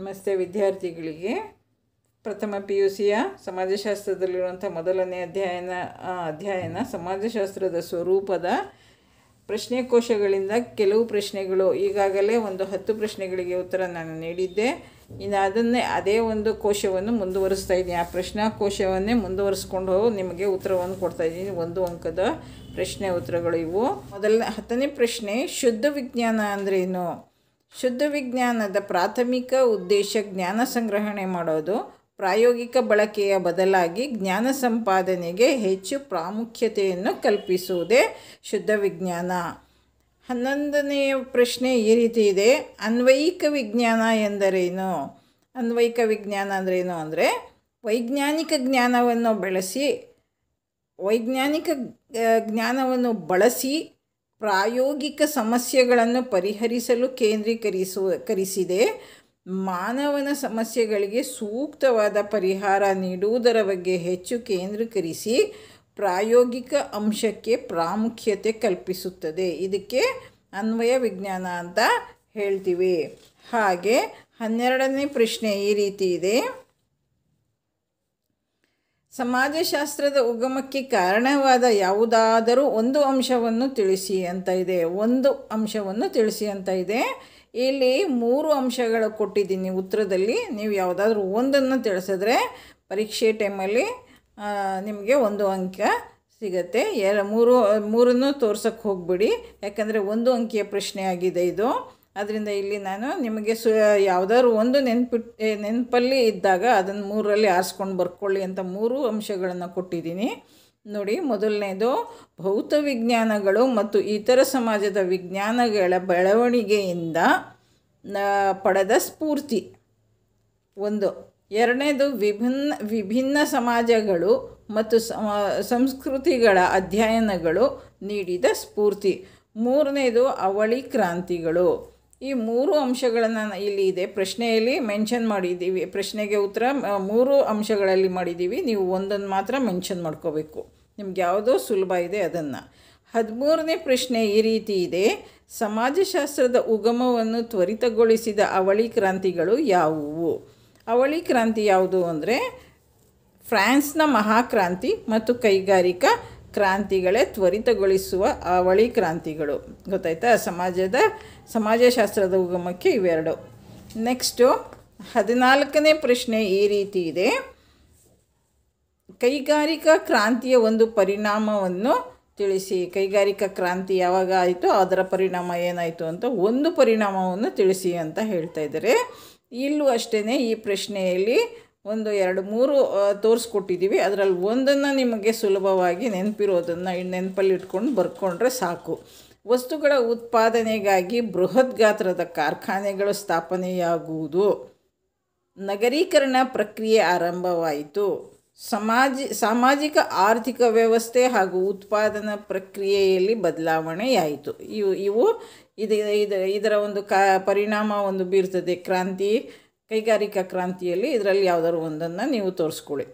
ನಮಸ್ತೆ ವಿದ್ಯಾರ್ಥಿಗಳಿಗೆ ಪ್ರಥಮ ಪಿ ಯು ಸಿಯ ಸಮಾಜಶಾಸ್ತ್ರದಲ್ಲಿರುವಂಥ ಮೊದಲನೇ ಅಧ್ಯಯನ ಅಧ್ಯಯನ ಸಮಾಜಶಾಸ್ತ್ರದ ಸ್ವರೂಪದ ಪ್ರಶ್ನೆ ಕೋಶಗಳಿಂದ ಕೆಲವು ಪ್ರಶ್ನೆಗಳು ಈಗಾಗಲೇ ಒಂದು ಹತ್ತು ಪ್ರಶ್ನೆಗಳಿಗೆ ಉತ್ತರ ನಾನು ನೀಡಿದ್ದೆ ಇನ್ನು ಅದನ್ನೇ ಅದೇ ಒಂದು ಕೋಶವನ್ನು ಮುಂದುವರಿಸ್ತಾ ಇದ್ದೀನಿ ಆ ಕೋಶವನ್ನೇ ಮುಂದುವರಿಸ್ಕೊಂಡು ನಿಮಗೆ ಉತ್ತರವನ್ನು ಕೊಡ್ತಾ ಇದ್ದೀನಿ ಒಂದು ಅಂಕದ ಪ್ರಶ್ನೆ ಉತ್ತರಗಳು ಇವು ಮೊದಲನೇ ಹತ್ತನೇ ಪ್ರಶ್ನೆ ಶುದ್ಧ ವಿಜ್ಞಾನ ಅಂದ್ರೇನು ಶುದ್ಧ ವಿಜ್ಞಾನದ ಪ್ರಾಥಮಿಕ ಉದ್ದೇಶ ಜ್ಞಾನ ಸಂಗ್ರಹಣೆ ಮಾಡೋದು ಪ್ರಾಯೋಗಿಕ ಬಳಕೆಯ ಬದಲಾಗಿ ಜ್ಞಾನ ಸಂಪಾದನೆಗೆ ಹೆಚ್ಚು ಪ್ರಾಮುಖ್ಯತೆಯನ್ನು ಕಲ್ಪಿಸುವುದೇ ಶುದ್ಧ ವಿಜ್ಞಾನ ಹನ್ನೊಂದನೆಯ ಪ್ರಶ್ನೆ ಈ ರೀತಿ ಇದೆ ಅನ್ವಯಿಕ ವಿಜ್ಞಾನ ಎಂದರೇನು ಅನ್ವಯಿಕ ವಿಜ್ಞಾನ ಅಂದ್ರೇನು ಅಂದರೆ ವೈಜ್ಞಾನಿಕ ಜ್ಞಾನವನ್ನು ಬಳಸಿ ವೈಜ್ಞಾನಿಕ ಜ್ಞಾನವನ್ನು ಬಳಸಿ ಪ್ರಾಯೋಗಿಕ ಸಮಸ್ಯೆಗಳನ್ನು ಪರಿಹರಿಸಲು ಕೇಂದ್ರೀಕರಿಸುವ ಕರಿಸಿದೆ ಮಾನವನ ಸಮಸ್ಯೆಗಳಿಗೆ ಸೂಕ್ತವಾದ ಪರಿಹಾರ ನೀಡುವುದರ ಬಗ್ಗೆ ಹೆಚ್ಚು ಕೇಂದ್ರೀಕರಿಸಿ ಪ್ರಾಯೋಗಿಕ ಅಂಶಕ್ಕೆ ಪ್ರಾಮುಖ್ಯತೆ ಕಲ್ಪಿಸುತ್ತದೆ ಇದಕ್ಕೆ ಅನ್ವಯ ವಿಜ್ಞಾನ ಅಂತ ಹೇಳ್ತೀವಿ ಹಾಗೆ ಹನ್ನೆರಡನೇ ಪ್ರಶ್ನೆ ಈ ರೀತಿ ಇದೆ ಸಮಾಜಶಾಸ್ತ್ರದ ಉಗಮಕ್ಕೆ ಕಾರಣವಾದ ಯಾವುದಾದರೂ ಒಂದು ಅಂಶವನ್ನು ತಿಳಿಸಿ ಅಂತ ಇದೆ ಒಂದು ಅಂಶವನ್ನು ತಿಳಿಸಿ ಅಂತ ಇದೆ ಇಲ್ಲಿ ಮೂರು ಅಂಶಗಳು ಕೊಟ್ಟಿದ್ದೀನಿ ಉತ್ತರದಲ್ಲಿ ನೀವು ಯಾವುದಾದ್ರೂ ಒಂದನ್ನು ತಿಳಿಸಿದ್ರೆ ಪರೀಕ್ಷೆ ಟೈಮಲ್ಲಿ ನಿಮಗೆ ಒಂದು ಅಂಕ ಸಿಗತ್ತೆ ಎರ ಮೂರು ಮೂರನ್ನು ತೋರ್ಸೋಕ್ಕೆ ಹೋಗ್ಬಿಡಿ ಯಾಕಂದರೆ ಒಂದು ಅಂಕಿಯ ಪ್ರಶ್ನೆ ಆಗಿದೆ ಇದು ಅದರಿಂದ ಇಲ್ಲಿ ನಾನು ನಿಮಗೆ ಸು ಯಾವುದಾದ್ರು ಒಂದು ನೆನ್ಪಿಟ್ಟು ನೆನಪಲ್ಲಿ ಇದ್ದಾಗ ಅದನ್ನು ಮೂರರಲ್ಲಿ ಆರಿಸ್ಕೊಂಡು ಬರ್ಕೊಳ್ಳಿ ಅಂತ ಮೂರು ಅಂಶಗಳನ್ನು ಕೊಟ್ಟಿದ್ದೀನಿ ನೋಡಿ ಮೊದಲನೇದು ಭೌತ ವಿಜ್ಞಾನಗಳು ಮತ್ತು ಇತರ ಸಮಾಜದ ವಿಜ್ಞಾನಗಳ ಬೆಳವಣಿಗೆಯಿಂದ ಪಡೆದ ಸ್ಫೂರ್ತಿ ಒಂದು ಎರಡನೇದು ವಿಭಿನ್ನ ವಿಭಿನ್ನ ಸಮಾಜಗಳು ಮತ್ತು ಸಂಸ್ಕೃತಿಗಳ ಅಧ್ಯಯನಗಳು ನೀಡಿದ ಸ್ಫೂರ್ತಿ ಮೂರನೇದು ಅವಳಿ ಕ್ರಾಂತಿಗಳು ಈ ಮೂರು ಅಂಶಗಳನ್ನು ಇಲ್ಲಿ ಇದೆ ಪ್ರಶ್ನೆಯಲ್ಲಿ ಮೆನ್ಷನ್ ಮಾಡಿದ್ದೀವಿ ಪ್ರಶ್ನೆಗೆ ಉತ್ತರ ಮೂರು ಅಂಶಗಳಲ್ಲಿ ಮಾಡಿದ್ದೀವಿ ನೀವು ಒಂದೊಂದು ಮಾತ್ರ ಮೆನ್ಷನ್ ಮಾಡ್ಕೋಬೇಕು ನಿಮ್ಗೆ ಯಾವುದೋ ಸುಲಭ ಇದೆ ಅದನ್ನು ಹದಿಮೂರನೇ ಪ್ರಶ್ನೆ ಈ ರೀತಿ ಇದೆ ಸಮಾಜಶಾಸ್ತ್ರದ ಉಗಮವನ್ನು ತ್ವರಿತಗೊಳಿಸಿದ ಅವಳಿ ಕ್ರಾಂತಿಗಳು ಯಾವುವು ಅವಳಿ ಕ್ರಾಂತಿ ಯಾವುದು ಅಂದರೆ ಫ್ರಾನ್ಸ್ನ ಮಹಾಕ್ರಾಂತಿ ಮತ್ತು ಕೈಗಾರಿಕಾ ಕ್ರಾಂತಿಗಳೇ ತ್ವರಿತಗೊಳಿಸುವ ಅವಳಿ ಕ್ರಾಂತಿಗಳು ಗೊತ್ತಾಯ್ತಾ ಸಮಾಜದ ಸಮಾಜಶಾಸ್ತ್ರದ ಉಗಮಕ್ಕೆ ಇವೆರಡು ನೆಕ್ಸ್ಟು ಹದಿನಾಲ್ಕನೇ ಪ್ರಶ್ನೆ ಈ ರೀತಿ ಇದೆ ಕೈಗಾರಿಕಾ ಕ್ರಾಂತಿಯ ಒಂದು ಪರಿಣಾಮವನ್ನು ತಿಳಿಸಿ ಕೈಗಾರಿಕಾ ಕ್ರಾಂತಿ ಯಾವಾಗ ಆಯಿತು ಅದರ ಪರಿಣಾಮ ಏನಾಯಿತು ಅಂತ ಒಂದು ಪರಿಣಾಮವನ್ನು ತಿಳಿಸಿ ಅಂತ ಹೇಳ್ತಾ ಇದ್ದಾರೆ ಇಲ್ಲೂ ಅಷ್ಟೇ ಈ ಪ್ರಶ್ನೆಯಲ್ಲಿ ಒಂದು ಎರಡು ಮೂರು ತೋರಿಸ್ಕೊಟ್ಟಿದ್ದೀವಿ ಅದರಲ್ಲಿ ಒಂದನ್ನು ನಿಮಗೆ ಸುಲಭವಾಗಿ ನೆನಪಿರೋದನ್ನು ನೆನಪಲ್ಲಿ ಇಟ್ಕೊಂಡು ಬರ್ಕೊಂಡ್ರೆ ಸಾಕು ವಸ್ತುಗಳ ಉತ್ಪಾದನೆಗಾಗಿ ಬೃಹತ್ ಗಾತ್ರದ ಕಾರ್ಖಾನೆಗಳು ಸ್ಥಾಪನೆಯಾಗುವುದು ನಗರೀಕರಣ ಪ್ರಕ್ರಿಯೆ ಆರಂಭವಾಯಿತು ಸಮಾಜಿ ಸಾಮಾಜಿಕ ಆರ್ಥಿಕ ವ್ಯವಸ್ಥೆ ಹಾಗೂ ಉತ್ಪಾದನಾ ಪ್ರಕ್ರಿಯೆಯಲ್ಲಿ ಬದಲಾವಣೆಯಾಯಿತು ಇವು ಇವು ಇದು ಇದರ ಒಂದು ಕಾ ಪರಿಣಾಮ ಒಂದು ಬೀರ್ತದೆ ಕ್ರಾಂತಿ ಕೈಗಾರಿಕಾ ಕ್ರಾಂತಿಯಲ್ಲಿ ಇದರಲ್ಲಿ ಯಾವುದಾದ್ರು ಒಂದನ್ನು ನೀವು ತೋರಿಸ್ಕೊಳ್ಳಿ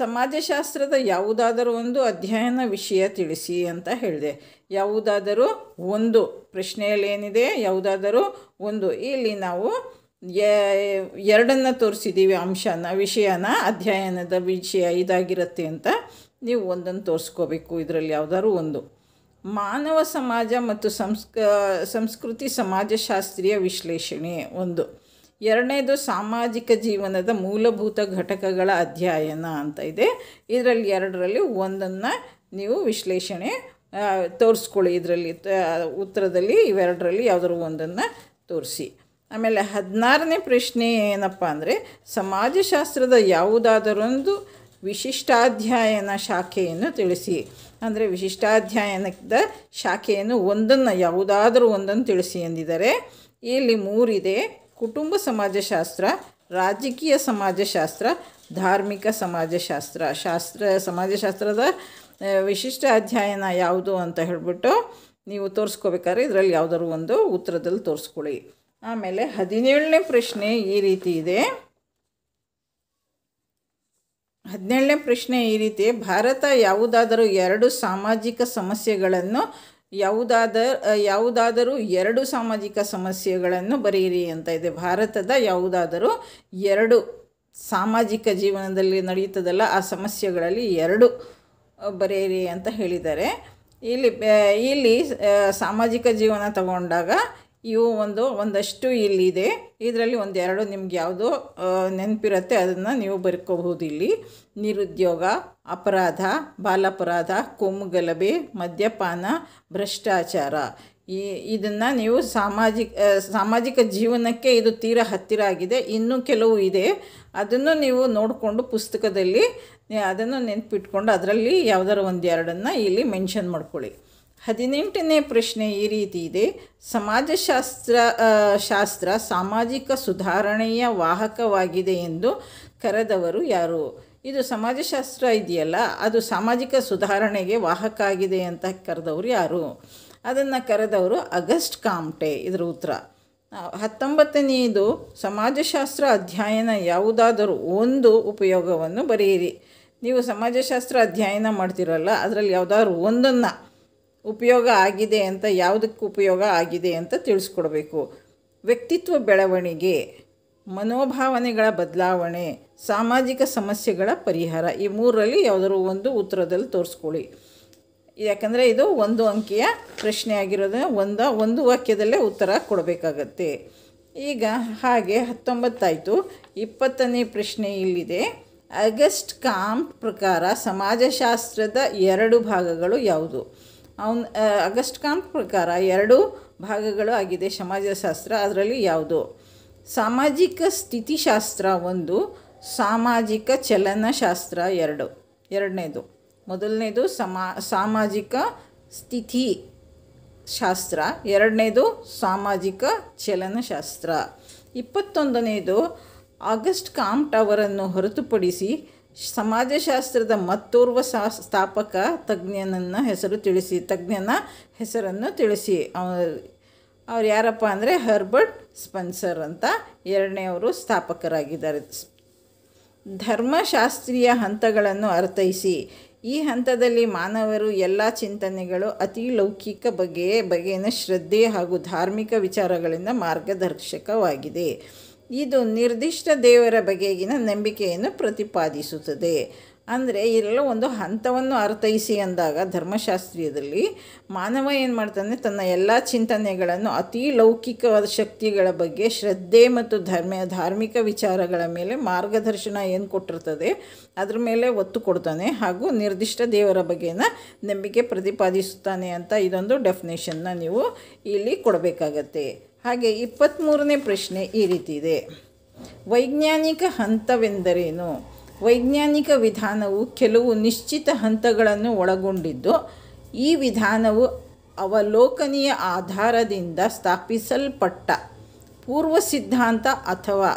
ಸಮಾಜಶಾಸ್ತ್ರದ ಯಾವುದಾದರೂ ಒಂದು ಅಧ್ಯಯನ ವಿಷಯ ತಿಳಿಸಿ ಅಂತ ಹೇಳಿದೆ ಯಾವುದಾದರೂ ಒಂದು ಪ್ರಶ್ನೆಯಲ್ಲಿ ಏನಿದೆ ಯಾವುದಾದರೂ ಒಂದು ಇಲ್ಲಿ ನಾವು ಎರಡನ್ನು ತೋರಿಸಿದ್ದೀವಿ ಅಂಶನ ವಿಷಯನ ಅಧ್ಯಯನದ ವಿಷಯ ಇದಾಗಿರುತ್ತೆ ಅಂತ ನೀವು ಒಂದನ್ನು ತೋರಿಸ್ಕೋಬೇಕು ಇದರಲ್ಲಿ ಯಾವುದಾದ್ರು ಒಂದು ಮಾನವ ಸಮಾಜ ಮತ್ತು ಸಂಸ್ಕ ಸಂಸ್ಕೃತಿ ಸಮಾಜಶಾಸ್ತ್ರೀಯ ವಿಶ್ಲೇಷಣೆ ಒಂದು ಎರಡನೇದು ಸಾಮಾಜಿಕ ಜೀವನದ ಮೂಲಭೂತ ಘಟಕಗಳ ಅಧ್ಯಯನ ಅಂತ ಇದೆ ಇದರಲ್ಲಿ ಎರಡರಲ್ಲಿ ಒಂದನ್ನು ನೀವು ವಿಶ್ಲೇಷಣೆ ತೋರಿಸ್ಕೊಳ್ಳಿ ಇದರಲ್ಲಿ ಉತ್ತರದಲ್ಲಿ ಇವೆರಡರಲ್ಲಿ ಯಾವುದಾದ್ರು ಒಂದನ್ನು ತೋರಿಸಿ ಆಮೇಲೆ ಹದಿನಾರನೇ ಪ್ರಶ್ನೆ ಏನಪ್ಪ ಅಂದರೆ ಸಮಾಜಶಾಸ್ತ್ರದ ಯಾವುದಾದರೊಂದು ವಿಶಿಷ್ಟಾಧ್ಯಯನ ಶಾಖೆಯನ್ನು ತಿಳಿಸಿ ಅಂದರೆ ವಿಶಿಷ್ಟಾಧ್ಯಯನದ ಶಾಖೆಯನ್ನು ಒಂದನ್ನು ಯಾವುದಾದರೂ ಒಂದನ್ನು ತಿಳಿಸಿ ಎಂದಿದ್ದಾರೆ ಇಲ್ಲಿ ಮೂರಿದೆ ಕುಟುಂಬ ಸಮಾಜಶಾಸ್ತ್ರ ರಾಜಕೀಯ ಸಮಾಜಶಾಸ್ತ್ರ ಧಾರ್ಮಿಕ ಸಮಾಜಶಾಸ್ತ್ರ ಶಾಸ್ತ್ರ ಸಮಾಜಶಾಸ್ತ್ರದ ವಿಶಿಷ್ಟ ಅಧ್ಯಯನ ಯಾವುದು ಅಂತ ಹೇಳಿಬಿಟ್ಟು ನೀವು ತೋರಿಸ್ಕೋಬೇಕಾದ್ರೆ ಇದರಲ್ಲಿ ಯಾವುದಾದ್ರು ಒಂದು ಉತ್ತರದಲ್ಲಿ ತೋರಿಸ್ಕೊಳ್ಳಿ ಆಮೇಲೆ ಹದಿನೇಳನೇ ಪ್ರಶ್ನೆ ಈ ರೀತಿ ಇದೆ ಹದಿನೇಳನೇ ಪ್ರಶ್ನೆ ಈ ರೀತಿ ಭಾರತ ಯಾವುದಾದರೂ ಎರಡು ಸಾಮಾಜಿಕ ಸಮಸ್ಯೆಗಳನ್ನು ಯಾವುದಾದ ಯಾವುದಾದರೂ ಎರಡು ಸಾಮಾಜಿಕ ಸಮಸ್ಯೆಗಳನ್ನು ಬರೆಯಿರಿ ಅಂತ ಇದೆ ಭಾರತದ ಯಾವುದಾದರೂ ಎರಡು ಸಾಮಾಜಿಕ ಜೀವನದಲ್ಲಿ ನಡೆಯುತ್ತದಲ್ಲ ಆ ಸಮಸ್ಯೆಗಳಲ್ಲಿ ಎರಡು ಬರೆಯಿರಿ ಅಂತ ಹೇಳಿದ್ದಾರೆ ಇಲ್ಲಿ ಇಲ್ಲಿ ಸಾಮಾಜಿಕ ಜೀವನ ತಗೊಂಡಾಗ ಇವು ಒಂದು ಒಂದಷ್ಟು ಇಲ್ಲಿದೆ ಇದರಲ್ಲಿ ಒಂದೆರಡು ನಿಮ್ಗೆ ಯಾವುದು ನೆನಪಿರುತ್ತೆ ಅದನ್ನು ನೀವು ಬರ್ಕೋಬಹುದು ಇಲ್ಲಿ ನಿರುದ್ಯೋಗ ಅಪರಾಧ ಬಾಲಾಪರಾಧ ಕೊಮ್ಮುಗಲಭೆ ಮದ್ಯಪಾನ ಭ್ರಷ್ಟಾಚಾರ ಈ ಇದನ್ನು ನೀವು ಸಾಮಾಜಿಕ ಸಾಮಾಜಿಕ ಜೀವನಕ್ಕೆ ಇದು ತೀರಾ ಹತ್ತಿರ ಆಗಿದೆ ಇನ್ನೂ ಕೆಲವು ಇದೆ ಅದನ್ನು ನೀವು ನೋಡಿಕೊಂಡು ಪುಸ್ತಕದಲ್ಲಿ ಅದನ್ನು ನೆನಪಿಟ್ಕೊಂಡು ಅದರಲ್ಲಿ ಯಾವುದಾದ್ರು ಒಂದೆರಡನ್ನು ಇಲ್ಲಿ ಮೆನ್ಷನ್ ಮಾಡ್ಕೊಳ್ಳಿ ಹದಿನೆಂಟನೇ ಪ್ರಶ್ನೆ ಈ ರೀತಿ ಇದೆ ಸಮಾಜಶಾಸ್ತ್ರ ಶಾಸ್ತ್ರ ಸಾಮಾಜಿಕ ಸುಧಾರಣೆಯ ವಾಹಕವಾಗಿದೆ ಎಂದು ಕರೆದವರು ಯಾರು ಇದು ಸಮಾಜಶಾಸ್ತ್ರ ಇದೆಯಲ್ಲ ಅದು ಸಾಮಾಜಿಕ ಸುಧಾರಣೆಗೆ ವಾಹಕ ಆಗಿದೆ ಅಂತ ಕರೆದವರು ಯಾರು ಅದನ್ನು ಕರೆದವರು ಅಗಸ್ಟ್ ಕಾಮ್ಟೆ ಇದರ ಉತ್ತರ ಹತ್ತೊಂಬತ್ತನೆಯದು ಸಮಾಜಶಾಸ್ತ್ರ ಅಧ್ಯಯನ ಯಾವುದಾದರೂ ಒಂದು ಉಪಯೋಗವನ್ನು ಬರೆಯಿರಿ ನೀವು ಸಮಾಜಶಾಸ್ತ್ರ ಅಧ್ಯಯನ ಮಾಡ್ತಿರಲ್ಲ ಅದರಲ್ಲಿ ಯಾವುದಾದ್ರು ಒಂದನ್ನು ಉಪಯೋಗ ಆಗಿದೆ ಅಂತ ಯಾವುದಕ್ಕೆ ಉಪಯೋಗ ಆಗಿದೆ ಅಂತ ತಿಳಿಸ್ಕೊಡ್ಬೇಕು ವ್ಯಕ್ತಿತ್ವ ಬೆಳವಣಿಗೆ ಮನೋಭಾವನೆಗಳ ಬದಲಾವಣೆ ಸಾಮಾಜಿಕ ಸಮಸ್ಯೆಗಳ ಪರಿಹಾರ ಈ ಮೂರರಲ್ಲಿ ಯಾವುದಾದ್ರು ಒಂದು ಉತ್ತರದಲ್ಲಿ ತೋರಿಸ್ಕೊಳ್ಳಿ ಯಾಕಂದರೆ ಇದು ಒಂದು ಅಂಕಿಯ ಪ್ರಶ್ನೆ ಆಗಿರೋದನ್ನ ಒಂದು ಒಂದು ವಾಕ್ಯದಲ್ಲೇ ಉತ್ತರ ಕೊಡಬೇಕಾಗತ್ತೆ ಈಗ ಹಾಗೆ ಹತ್ತೊಂಬತ್ತಾಯಿತು ಇಪ್ಪತ್ತನೇ ಪ್ರಶ್ನೆ ಇಲ್ಲಿದೆ ಅಗಸ್ಟ್ ಕಾಂಪ್ ಪ್ರಕಾರ ಸಮಾಜಶಾಸ್ತ್ರದ ಎರಡು ಭಾಗಗಳು ಯಾವುದು ಅವನ ಅಗಸ್ಟ್ ಕಾಂತ್ ಪ್ರಕಾರ ಎರಡು ಭಾಗಗಳು ಆಗಿದೆ ಸಮಾಜಶಾಸ್ತ್ರ ಅದರಲ್ಲಿ ಯಾವುದು ಸಾಮಾಜಿಕ ಸ್ಥಿತಿಶಾಸ್ತ್ರ ಒಂದು ಸಾಮಾಜಿಕ ಚಲನಶಾಸ್ತ್ರ ಎರಡು ಎರಡನೇದು ಮೊದಲನೇದು ಸಮಾ ಸಾಮಾಜಿಕ ಸ್ಥಿತಿ ಶಾಸ್ತ್ರ ಎರಡನೇದು ಸಾಮಾಜಿಕ ಚಲನಶಾಸ್ತ್ರ ಇಪ್ಪತ್ತೊಂದನೇದು ಆಗಸ್ಟ್ ಕಾಮ್ಟ್ ಅವರನ್ನು ಹೊರತುಪಡಿಸಿ ಸಮಾಜಶಾಸ್ತ್ರದ ಮತ್ತೋರ್ವ ಸಾ ಸ್ಥಾಪಕ ತಜ್ಞನನ್ನು ಹೆಸರು ತಿಳಿಸಿ ತಜ್ಞನ ಹೆಸರನ್ನು ತಿಳಿಸಿ ಅವ್ರು ಯಾರಪ್ಪ ಅಂದರೆ ಹರ್ಬರ್ಟ್ ಸ್ಪನ್ಸರ್ ಅಂತ ಎರಡನೆಯವರು ಸ್ಥಾಪಕರಾಗಿದ್ದಾರೆ ಧರ್ಮಶಾಸ್ತ್ರೀಯ ಹಂತಗಳನ್ನು ಅರ್ಥೈಸಿ ಈ ಹಂತದಲ್ಲಿ ಮಾನವರು ಎಲ್ಲ ಚಿಂತನೆಗಳು ಅತಿ ಲೌಕಿಕ ಬಗೆಯ ಬಗೆಯ ಶ್ರದ್ಧೆ ಹಾಗೂ ಧಾರ್ಮಿಕ ವಿಚಾರಗಳಿಂದ ಮಾರ್ಗದರ್ಶಕವಾಗಿದೆ ಇದು ನಿರ್ದಿಷ್ಟ ದೇವರ ಬಗೆಗಿನ ನಂಬಿಕೆಯನ್ನು ಪ್ರತಿಪಾದಿಸುತ್ತದೆ ಅಂದರೆ ಇದೆಲ್ಲ ಒಂದು ಹಂತವನ್ನು ಅರ್ಥೈಸಿ ಅಂದಾಗ ಧರ್ಮಶಾಸ್ತ್ರೀಯದಲ್ಲಿ ಮಾನವ ಏನು ಮಾಡ್ತಾನೆ ತನ್ನ ಎಲ್ಲ ಚಿಂತನೆಗಳನ್ನು ಅತೀ ಲೌಕಿಕವಾದ ಶಕ್ತಿಗಳ ಬಗ್ಗೆ ಶ್ರದ್ಧೆ ಮತ್ತು ಧರ್ಮ ಧಾರ್ಮಿಕ ವಿಚಾರಗಳ ಮೇಲೆ ಮಾರ್ಗದರ್ಶನ ಏನು ಕೊಟ್ಟಿರ್ತದೆ ಅದ್ರ ಮೇಲೆ ಒತ್ತು ಕೊಡ್ತಾನೆ ಹಾಗೂ ನಿರ್ದಿಷ್ಟ ದೇವರ ಬಗ್ಗೆನ ನಂಬಿಕೆ ಪ್ರತಿಪಾದಿಸುತ್ತಾನೆ ಅಂತ ಇದೊಂದು ಡೆಫಿನೇಷನ್ನ ನೀವು ಇಲ್ಲಿ ಕೊಡಬೇಕಾಗತ್ತೆ ಹಾಗೆ ಇಪ್ಪತ್ತ್ಮೂರನೇ ಪ್ರಶ್ನೆ ಈ ರೀತಿ ಇದೆ ವೈಜ್ಞಾನಿಕ ಹಂತವೆಂದರೇನು ವೈಜ್ಞಾನಿಕ ವಿಧಾನವು ಕೆಲವು ನಿಶ್ಚಿತ ಹಂತಗಳನ್ನು ಒಳಗೊಂಡಿದ್ದು ಈ ವಿಧಾನವು ಅವಲೋಕನೀಯ ಆಧಾರದಿಂದ ಸ್ಥಾಪಿಸಲ್ಪಟ್ಟ ಪೂರ್ವ ಸಿದ್ಧಾಂತ ಅಥವಾ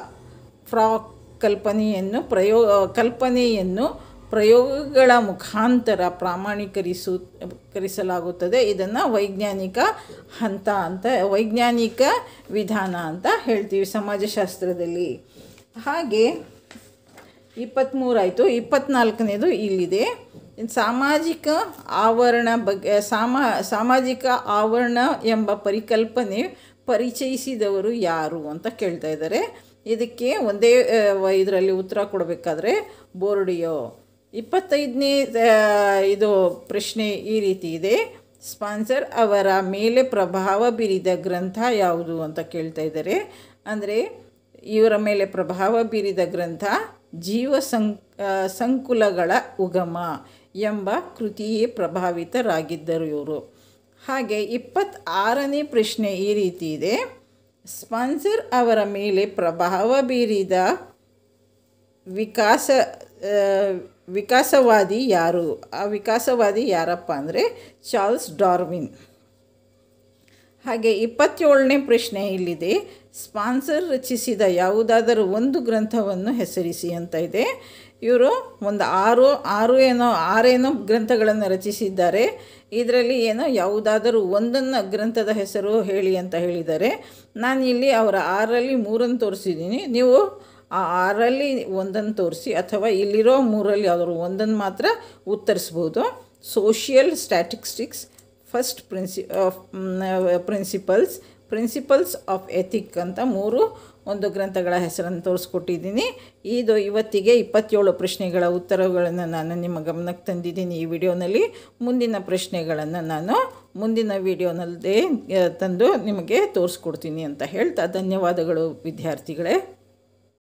ಫ್ರಾಕ್ ಕಲ್ಪನೆಯನ್ನು ಪ್ರಯೋ ಕಲ್ಪನೆಯನ್ನು ಪ್ರಯೋಗಗಳ ಮುಖಾಂತರ ಪ್ರಾಮಾಣೀಕರಿಸು ಕರಿಸಲಾಗುತ್ತದೆ ಇದನ್ನು ವೈಜ್ಞಾನಿಕ ಹಂತ ಅಂತ ವೈಜ್ಞಾನಿಕ ವಿಧಾನ ಅಂತ ಹೇಳ್ತೀವಿ ಸಮಾಜಶಾಸ್ತ್ರದಲ್ಲಿ ಹಾಗೆ ಇಪ್ಪತ್ತ್ಮೂರಾಯಿತು ಇಪ್ಪತ್ತ್ನಾಲ್ಕನೇದು ಇಲ್ಲಿದೆ ಸಾಮಾಜಿಕ ಆವರಣ ಬಗ್ಗೆ ಸಾಮಾ ಸಾಮಾಜಿಕ ಆವರಣ ಎಂಬ ಪರಿಕಲ್ಪನೆ ಪರಿಚಯಿಸಿದವರು ಯಾರು ಅಂತ ಕೇಳ್ತಾ ಇದ್ದಾರೆ ಇದಕ್ಕೆ ಒಂದೇ ಇದರಲ್ಲಿ ಉತ್ತರ ಕೊಡಬೇಕಾದ್ರೆ ಬೋರ್ಡಿಯೋ ಇಪ್ಪತ್ತೈದನೇ ಇದು ಪ್ರಶ್ನೆ ಈ ರೀತಿ ಇದೆ ಸ್ಪಾನ್ಸರ್ ಅವರ ಮೇಲೆ ಪ್ರಭಾವ ಬೀರಿದ ಗ್ರಂಥ ಯಾವುದು ಅಂತ ಕೇಳ್ತಾ ಇದ್ದಾರೆ ಅಂದರೆ ಇವರ ಮೇಲೆ ಪ್ರಭಾವ ಬೀರಿದ ಗ್ರಂಥ ಜೀವ ಸಂಕುಲಗಳ ಉಗಮ ಎಂಬ ಕೃತಿಯೇ ಪ್ರಭಾವಿತರಾಗಿದ್ದರು ಇವರು ಹಾಗೆ ಇಪ್ಪತ್ತಾರನೇ ಪ್ರಶ್ನೆ ಈ ರೀತಿ ಇದೆ ಸ್ಪಾನ್ಸರ್ ಅವರ ಮೇಲೆ ಪ್ರಭಾವ ಬೀರಿದ ವಿಕಾಸ ವಿಕಾಸವಾದಿ ಯಾರು ಆ ವಿಕಾಸವಾದಿ ಯಾರಪ್ಪ ಅಂದರೆ ಚಾರ್ಲ್ಸ್ ಡಾರ್ವಿನ್ ಹಾಗೆ ಇಪ್ಪತ್ತೇಳನೇ ಪ್ರಶ್ನೆ ಇಲ್ಲಿದೆ ಸ್ಪಾನ್ಸರ್ ರಚಿಸಿದ ಯಾವುದಾದರೂ ಒಂದು ಗ್ರಂಥವನ್ನು ಹೆಸರಿಸಿ ಅಂತ ಇದೆ ಇವರು ಒಂದು ಆರು ಆರು ಏನೋ ಆರೇನೋ ಗ್ರಂಥಗಳನ್ನು ರಚಿಸಿದ್ದಾರೆ ಇದರಲ್ಲಿ ಏನೋ ಯಾವುದಾದರೂ ಒಂದನ್ನು ಗ್ರಂಥದ ಹೆಸರು ಹೇಳಿ ಅಂತ ಹೇಳಿದ್ದಾರೆ ನಾನು ಇಲ್ಲಿ ಅವರ ಆರರಲ್ಲಿ ಮೂರನ್ನು ತೋರಿಸಿದ್ದೀನಿ ನೀವು ಆ ಆರಲ್ಲಿ ಒಂದನ್ನು ತೋರಿಸಿ ಅಥವಾ ಇಲ್ಲಿರೋ ಮೂರಲ್ಲಿ ಯಾವ್ದಾದ್ರು ಒಂದನ್ನು ಮಾತ್ರ ಉತ್ತರಿಸ್ಬೋದು social statistics first princi principles principles of ethic ಅಂತ ಮೂರು ಒಂದು ಗ್ರಂಥಗಳ ಹೆಸರನ್ನು ತೋರಿಸ್ಕೊಟ್ಟಿದ್ದೀನಿ ಇದು ಇವತ್ತಿಗೆ ಇಪ್ಪತ್ತೇಳು ಪ್ರಶ್ನೆಗಳ ಉತ್ತರಗಳನ್ನು ನಾನು ನಿಮ್ಮ ಗಮನಕ್ಕೆ ತಂದಿದ್ದೀನಿ ಈ ವಿಡಿಯೋನಲ್ಲಿ ಮುಂದಿನ ಪ್ರಶ್ನೆಗಳನ್ನು ನಾನು ಮುಂದಿನ ವಿಡಿಯೋನಲ್ಲದೆ ತಂದು ನಿಮಗೆ ತೋರಿಸ್ಕೊಡ್ತೀನಿ ಅಂತ ಹೇಳ್ತಾ ಧನ್ಯವಾದಗಳು ವಿದ್ಯಾರ್ಥಿಗಳೇ